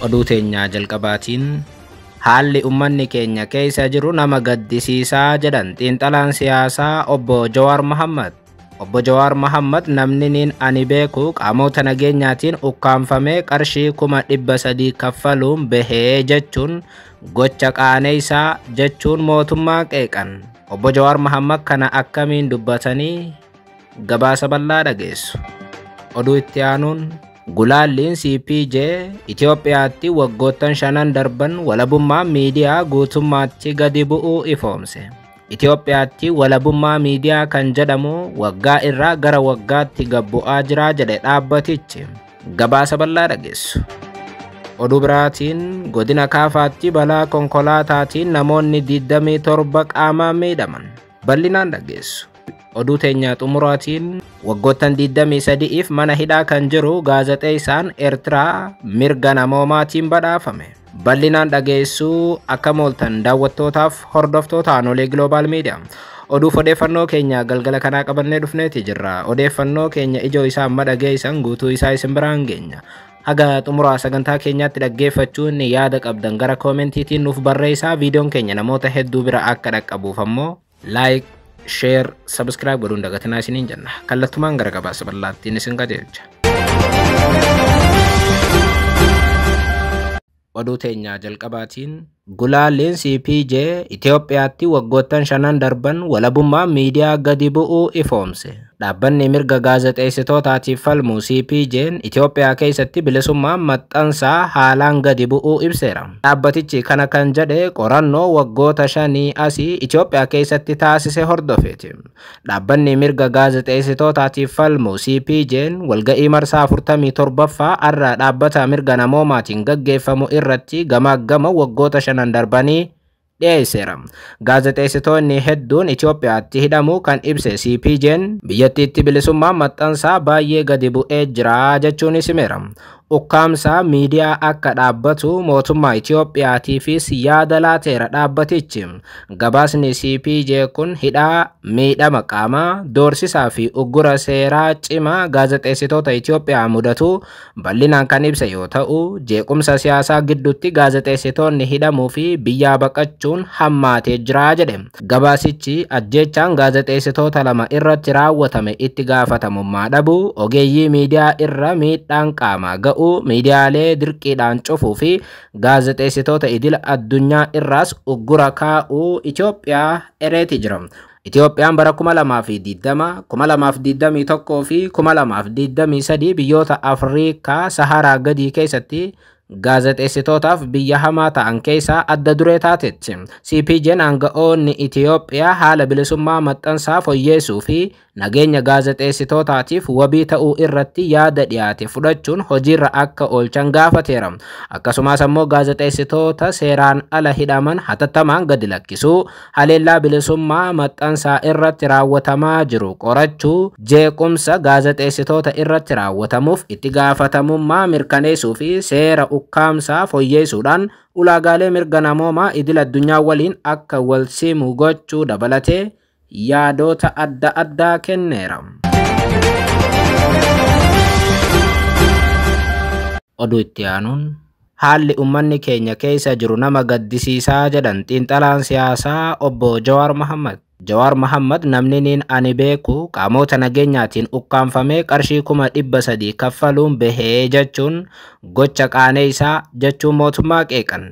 oduu teenyaa jalqabaatiin haalli ummanni keenya keessa jiru nama gaddisiisaa jedhan xiinxalaan siyaasaa obbo Jawaar Mahammad. Obbo Jawaar Mahammad namni niin ani beeku qaamota nageenyaatiin ukkaanfamee qarshii kuma dhibba sadii kaffaluun bahee jechuun gocha qaanee isaa jechuun mootummaa qeeqan. Obbo Jawaar Mahammad kana akkamiin dubbatanii gabaasa bal'aa dhageessu. Oduu itti aanuun Gulaalliin CPJ Itoophiyaatti waggoottan shanan darban walabummaa miidiyaa guutummaatti gadi bu'uu ifoomse. Itoophiyaatti walabummaa miidiyaa kan jedhamu waggaa irraa gara waggaatti gabbu'aa jira jedhe dhaabbatichi. Gabaasa bal'aa dhageessu. Oduu biraatiin godina kaafaatti balaa konkolaataatiin namoonni 27 qaamaan miidhaman. Bal'inaan dhageessu. oduu teenyaa xumuraatiin waggoottan 23f mana hidhaa kan jiru gaazexee isaan eertiraa mirga namoomaatiin badhaafame bal'inaan dhageessuu akka mooltan daawwattootaaf hordoftoota aanoolee gloobaal miidiyaa oduuf odeeffannoo keenya galgala kanaa qabannee dhufneeti jirra odeeffannoo keenya ijoo isaa amma dhageessan guutuu isaa isin biraan geenya haga xumuraa sagantaa keenyaatti dhaggeeffachuun yaada qabdan gara koomentiitiin nuuf barreessaa viidiyoon keenya namoota hedduu bira akka dhaqqabuuf ammoo laayik sheer sabskraayib godhuun dagatinaa isiniin jenna kallattumaan gara gabaasa ballaattiin isin qajeelcha. Oduu teenyaa jalqabaatiin gulaaliin CPJ Itoophiyaatti waggoottan shanan darban walabummaa miidiyaa gadi bu'uu ifoomse. E Dhaabbanni mirga gaazexeessitootaatiif falmu cpg Itoophiyaa keessatti bilisummaa maxxansaa haalaan gadi bu'uu ibseera. Dhaabbatichi kana kan jedhe qorannoo waggoota shanii asii Itoophiyaa keessatti taasise hordofeeti. Dhaabbanni mirga gaazexeessitootaatiif falmu cpg walga'ii marsaa 47ffaa arra dhaabbata mirga namoomaatiin gaggeeffamu irratti gamaa gama waggoota shanan darbanii dhiyeesseera gaazexeessitoonni hedduun Itoophiyaatti hidhamuu kan ibse CPJ'n biyyattiitti bilisummaan maxxansaa baay'ee gadi bu'ee jira jechuunis meram. Ukkaamsa miidiyaa akka dhaabbatu mootummaa Itoophiyaatiifis yaada laateera dhaabbatichi. Gabaasni CPJ kun hidhaa miidhama qaamaa, doorsisaa fi uggura seeraa cimaa gaazexeessitoota Itoophiyaa mudatu bal'inaan kan ibse yoo ta'u, jeequmsa siyaasaa gidduutti gaazexeessitoonni hidhamuu fi biyyaa baqachuun hammaatee jira jedhe. Gabaasichi ajjeechaan gaazexeessitoota lama irratti raawwatame itti gaafatamummaa dhabu ogeeyyii miidiyaa irra miidhaan qaamaa ga'u. ta'uu miidiyaalee dirqiidhaan cufuu fi gaazexeessitoota idil addunyaa irraas uggura kaa'uu Itoophiyaa ereeti jira. Itoophiyaan bara 2020, 2021 fi 2023 biyyoota Afriikaa Saharaa gadii keessatti gaazexeessitootaaf biyya hamaa ta'an keessaa adda duree taatetti. CPJ'n aanga'oonni Itiyoophiyaa haala bilisummaa maxxansaa fooyyessuu fi nageenya gaazexeessitootaatiif wabii ta'uu irratti yaada dhiyaate fudhachuun hojiirra akka oolchan gaafateera akkasumas ammoo gaazexeessitoota seeraan ala hidhaman hatattamaan gadi lakkisuu haleellaa bilisummaa maxxansaa irratti raawwatamaa jiru qorachuu jeequmsa gaazexeessitoota irratti raawwatamuuf itti gaafatamummaa mirkaneessuu fi seera ukkaamsaa fooyyeessuudhaan ulaagaalee mirga namoomaa idil addunyaa waliin akka wal simu gochuu dabalatee yaadoota adda addaa kenneera. Oduu itti aanuun haalli uummanni keenya keessa jiru nama gaddisiisaa jedhan xiinxalaan siyaasaa obbo Jawaar Mohaammed. Jawaar Mohaammed namni niin ani beeku qaamota nageenyaatiin ukkaanfamee qarshii kuma dhibba sadii kaffaluun bahee jechuun gocha qaanee isaa jechuun mootummaa qeeqan.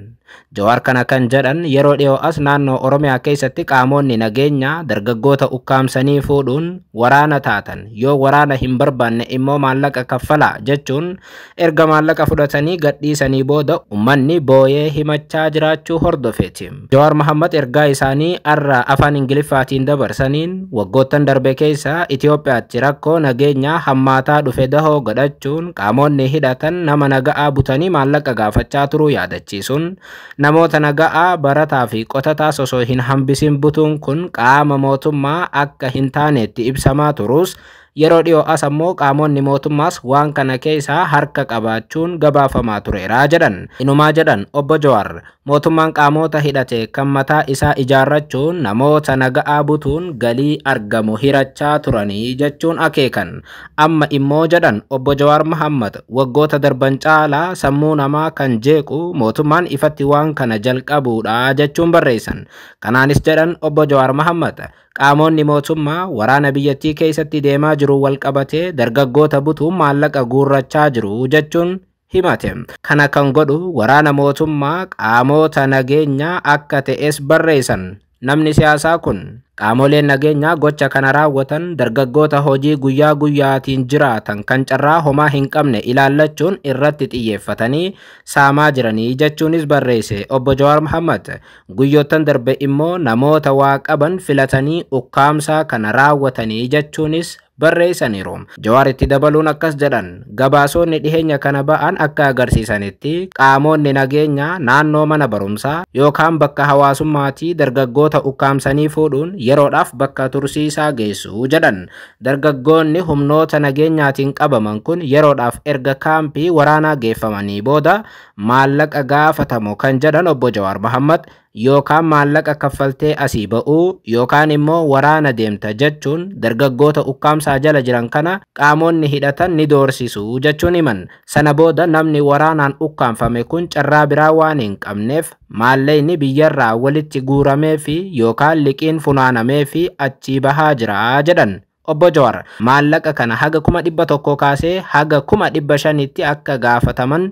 Jawaar kana kan jedhan yeroo dhiyoo as naannoo Oromiyaa keessatti qaamonni nageenyaa dargaggoota ukkaamsanii fuudhuun waraana taatan yoo waraana hin barbaanne immoo maallaqa kaffalaa jechuun erga maallaqa fudhatanii gadhiisanii booda uummanni booyee himachaa jiraachuu hordofeeti. Jawaar Mohaammed ergaa isaanii arra afaan Ingiliffaa faatiin dabarsaniin waggoottan darbe keessa Itoophiyaatti rakkoo nageenyaa hammaataa dhufe dahoo godhachuun qaamonni hidhatan nama naga'aa butanii maallaqa gaafachaa turuu yaadachiisuun namoota naga'aa barataa fi qotataa sosoo hin hambisin butuun kun qaama mootummaa akka hin taaneetti ibsamaa turuus yeroo dhi'oo as ammoo qaamonni mootummaas waan kana keessaa harka qabaachuun gabaafamaa tureera jedhan inumaa jedhan obbo Jawaar mootummaan qaamota hidhate kan mataa isaa ijaarrachuun namoota naga'aa butuun galii argamu hirachaa turanii jechuun akeekan amma immoo jedhan obbo Jawaar Mahammad waggoota darban caalaa sammuu namaa kan jeequ mootummaan ifatti waan kana jalqabuudha jechuun barreessan kanaanis jedhan obbo Jawaar Mahammad Qaamonni mootummaa waraana biyyattii keessatti deemaa jiru walqabatee dargaggoota butuun maallaqa guurrachaa jiru jechuun himate. Kana kan godhu waraana mootummaa qaamota nageenyaa akka ta'es barreessan namni siyaasaa kun. Qaamoleen nageenyaa gocha kana raawwatan dargaggoota hojii guyyaa guyyaatiin jiraatan kan carraa homaa hin qabne ilaallachuun irratti xiyyeeffatanii saamaa jiranii jechuunis barreesse obbo Jawaar Mohammad. Guyyootan darbe immoo namoota waa qaban filatanii ukkaamsaa kana raawwatanii jechuunis barreessaniiru. Jawaar jawaaritti dabaluun akkas jedhan gabaasonni dhiheenya kana ba'an akka agarsiisanitti qaamonni nageenya naannoo mana barumsaa yookaan bakka hawaasummaatii dargaggoota ukkaamsanii fuudhuun yeroodhaaf bakka tursiisaa geessu jedhan. Dargaggoonni humnoota nageenyaatiin qabaman kun yeroodhaaf erga kaampii waraanaa geeffamanii booda maallaqa gaafatamu kan jedhan obbo Jawaar mahammad yookaan maallaqa kaffaltee asii ba'uu yookaan immoo waraana deemta jechuun dargaggoota ukkaamsaa jala jiran kana qaamonni hidhatan ni doorsisu jechuun himan sana booda namni waraanaan ukkaanfame kun carraa biraa waan hin qabneef maallayni biyyarraa walitti guuramee fi yookaan liqiin funaanameefi achii bahaa jira jedhan. Obbo Jawaar maallaqa kana haga kuma dhibba tokko kaasee haga kuma dhibba akka gaafataman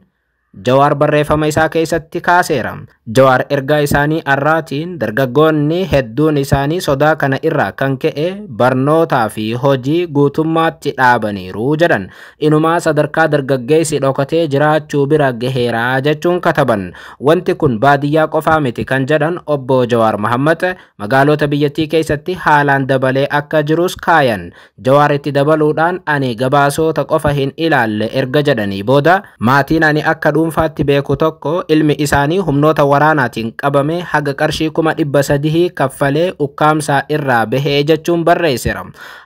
Jawaar barreeffama isaa keessatti kaaseera. Jawaar ergaa isaanii har'aatiin dargaggoonni hedduun isaanii sodaa kana irraa kan ka'e barnootaa fi hojii guutummaatti dhaabaniiru jedhan. Inumaa sadarkaa dargaggeessi dhokatee jiraachuu bira gaheeraa jechuun kataban. Wanti kun baadiyyaa qofaa miti kan jedhan obbo Jawaar Mahammad magaalota biyyattii keessatti haalaan dabalee akka jirus kaayan. Jawaar itti dabaluudhaan ani gabaasota qofa hin ilaalle erga jedhanii booda maatiin ani akka dhuunfaa dhuunfaatti beeku tokko ilmi isaanii humnoota waraanaatiin qabame haga qarshii kuma dhibba sadii kaffalee ukkaamsaa irraa bahee jechuun barreesseera.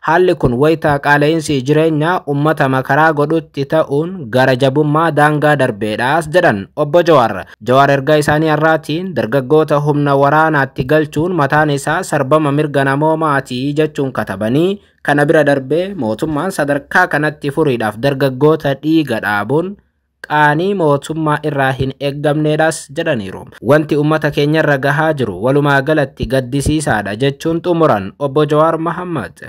Haalli kun wayitaa qaala'insi jireenyaa uummata makaraa godhutti ta'uun gara jabumaa daangaa darbeedhaas jedhan obbo Jawaar. Jawaar ergaa isaanii har'aatiin dargaggoota humna waraanaatti galchuun mataan isaa sarbama mirga namoo jechuun katabanii kana bira darbee mootummaan sadarkaa kanatti furiidhaaf dargaggoota dhiiga dhaabuun qaanii mootummaa irraa hin eeggamneedhaas jedhaniiru. Wanti uummata keenyarra gahaa jiru walumaa galatti gaddisiisaadha jechuun xumuran obbo Jawaar Mahammad.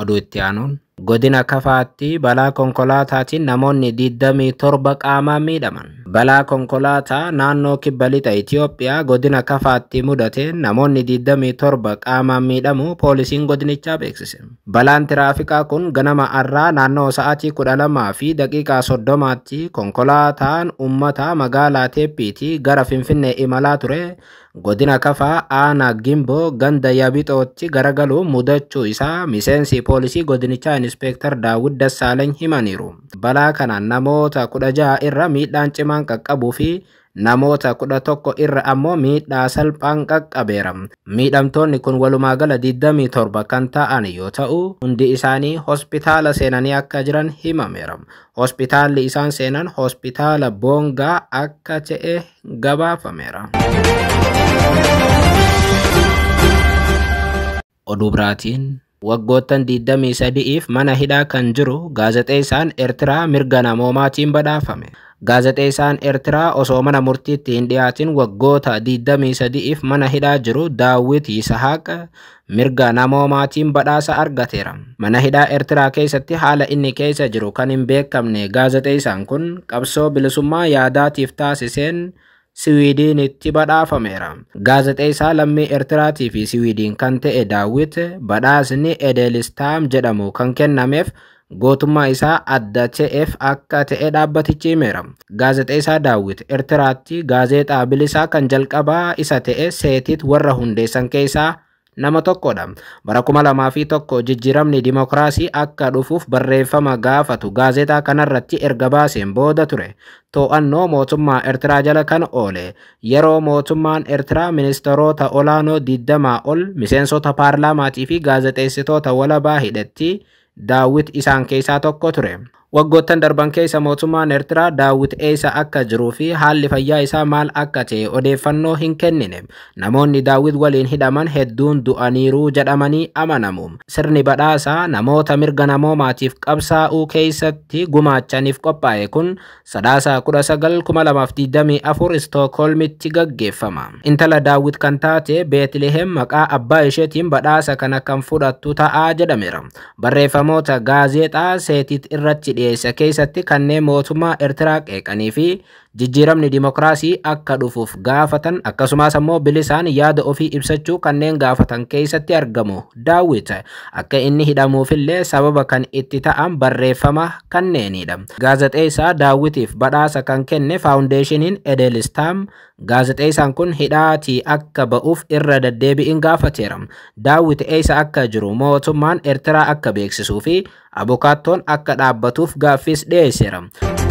Oduu itti aanuun godina kafaatti balaa konkolaataatiin namoonni 27 qaamaan miidhaman. Balaa konkolaataa naannoo kibba lixa Itiyoophiyaa godina kafaatti mudateen namoonni 27 qaamaan miidhamu poolisiin godinichaa beeksise. Balaan tiraafikaa kun ganama arraa naannoo sa'aatii 12 fi daqiiqaa 30tti konkolaataan uummata magaalaa Teeppiitii gara Finfinnee imalaa ture godina kafaa aanaa Gimboo ganda Yabixootti garagaluun mudachuu isaa miseensi poolisii godinichaa Inispektar Daawit Dassaalany himaniiru. Balaa kana namoota 16 irra miidhaan cimaan qaqqabuu fi namoota kudha tokko irra ammoo miidhaa salphaan qaqqabeera. Miidhamtoonni kun walumaa gala 27 kan ta'an yoo ta'u hundi isaanii hospitaala seenanii akka jiran himameera. Hospitaalli isaan seenan hospitaala boongaa akka ta'e gabaafameera. Oduu biraatiin waggoottan 23f mana hidhaa kan jiru gaazexeessaan Eertiraa mirga namoomaatiin badhaafame. Gaazexeessaan Eertiraa osoo mana murtiitti hin dhiyaatin waggoota 23f mana hidhaa jiru Daawit Yisahaaq mirga namoomaatiin badhaasa argateera. Mana hidhaa Eertiraa keessatti haala inni keessa jiru kan hin beekamne gaazexeessaan kun qabsoo bilisummaa yaadaatiif taasiseen Siwiidiin itti badhaafameera. Gaazexeessaa lammii Eertiraatii fi Siwiidiin kan ta'e Daawit badhaasni Edelstam jedhamu kan kennameef gootummaa isaa adda ta'eef akka ta'e dhaabbatichi himeera. Gaazexeessaa Daawit Eertiraatti gaazeexaa bilisaa kan jalqabaa isa ta'e seetit warra hundeessan keessaa nama tokkodha. Bara kuma lamaa tokko jijjiiramni dimokiraasii akka dhufuuf barreeffama gaafatu gaazexaa kanarratti erga baaseen booda ture. To'annoo mootummaa Eertiraa jala kan oole yeroo mootummaan Eertiraa ministeerota olaanoo Diddamaa ol miseensota paarlaamaatii fi gaazexeessitoota walabaa hidhetti daawwit isaan keessaa tokko ture. waggoottan darban keessa mootummaan Eertiraa daawwit eessa akka jiruu fi haalli fayyaa isaa maal akka ta'e odeeffannoo hin kennine. Namoonni daawwit waliin hidhaman hedduun du'aniiru jedhamanii amanamu. Sirni badhaasaa namoota mirga namoomaatiif qabsaa'uu keessatti gumaachaniif qophaa'e kun sadaasaa kudha sagal kuma lamaaf digdamii afur Istookholmitti gaggeeffama. Intala daawwit kan taate Beetliheem maqaa abbaa isheetiin badhaasa kana kan fudhattu ta'aa jedhameera. Barreeffamoota gaazeexaa seetit irratti dhiyeesse keessatti kanneen mootummaa Ertiraa qeeqanii fi jijjiiramni dimookiraasii akka dhufuuf gaafatan akkasumas ammoo bilisaan yaada ofii ibsachuu kanneen gaafatan keessatti argamu daawwit akka inni hidhamuufillee sababa kan itti ta'an barreeffama kanneenidha gaazexeessaa daawwitiif badhaasa kan kenne faawundeeshiniin edeelistaam gaazexeessaan kun hidhaatii akka ba'uuf irra daddeebi'in gaafateera daawwit eessa akka jiru mootummaan eertiraa akka beeksisuu fi abokaattoon akka dhaabbatuuf gafis dhiyeesseera.